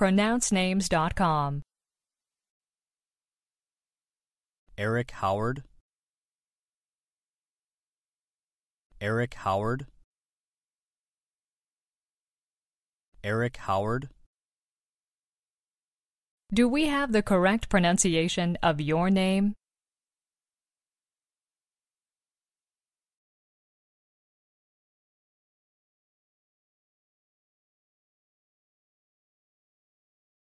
pronouncenames.com. Eric Howard Eric Howard Eric Howard Do we have the correct pronunciation of your name?